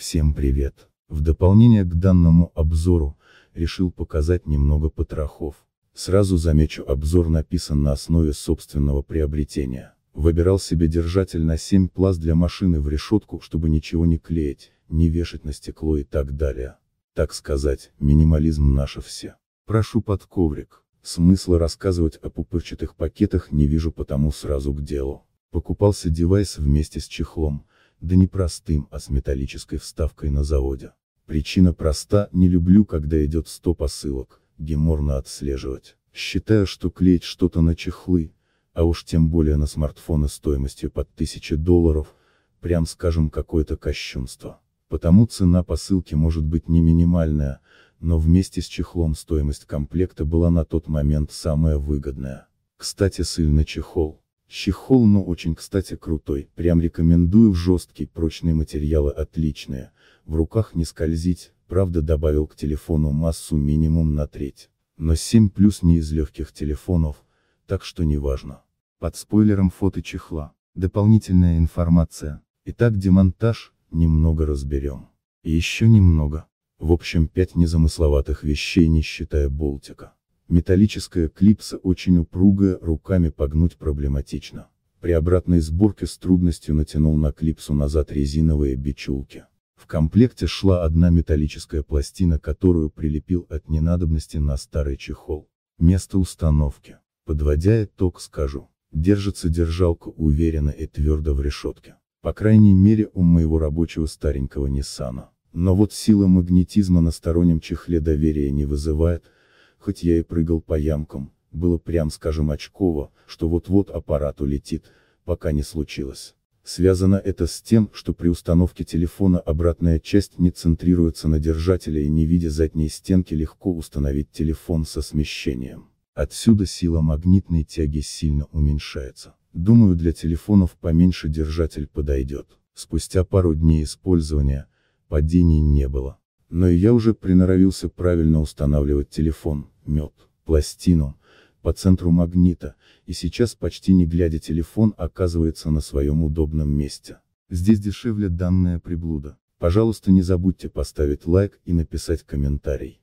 Всем привет! В дополнение к данному обзору, решил показать немного потрохов. Сразу замечу обзор написан на основе собственного приобретения. Выбирал себе держатель на 7 пласт для машины в решетку, чтобы ничего не клеить, не вешать на стекло и так далее. Так сказать, минимализм наше все. Прошу под коврик. Смысла рассказывать о пупырчатых пакетах не вижу потому сразу к делу. Покупался девайс вместе с чехлом, да не простым, а с металлической вставкой на заводе. Причина проста, не люблю, когда идет 100 посылок, геморно отслеживать. Считаю, что клеить что-то на чехлы, а уж тем более на смартфоны стоимостью под 1000 долларов, прям скажем какое-то кощунство. Потому цена посылки может быть не минимальная, но вместе с чехлом стоимость комплекта была на тот момент самая выгодная. Кстати, сыльный чехол. Чехол, но очень, кстати, крутой, прям рекомендую в жесткий, прочные материалы отличные, в руках не скользить, правда добавил к телефону массу минимум на треть. Но 7 плюс не из легких телефонов, так что неважно. Под спойлером фото чехла. Дополнительная информация. Итак, демонтаж, немного разберем. И еще немного. В общем, 5 незамысловатых вещей, не считая болтика. Металлическая клипса очень упругая, руками погнуть проблематично. При обратной сборке с трудностью натянул на клипсу назад резиновые бичулки. В комплекте шла одна металлическая пластина, которую прилепил от ненадобности на старый чехол. Место установки. Подводя итог скажу. Держится держалка уверенно и твердо в решетке. По крайней мере у моего рабочего старенького Ниссана. Но вот сила магнетизма на стороннем чехле доверия не вызывает, хоть я и прыгал по ямкам, было прям скажем очково, что вот-вот аппарат улетит, пока не случилось. Связано это с тем, что при установке телефона обратная часть не центрируется на держателе и не видя задней стенки легко установить телефон со смещением. Отсюда сила магнитной тяги сильно уменьшается. Думаю для телефонов поменьше держатель подойдет. Спустя пару дней использования, падений не было. Но и я уже приноровился правильно устанавливать телефон, мед, пластину, по центру магнита, и сейчас почти не глядя телефон оказывается на своем удобном месте. Здесь дешевле данная приблуда. Пожалуйста не забудьте поставить лайк и написать комментарий.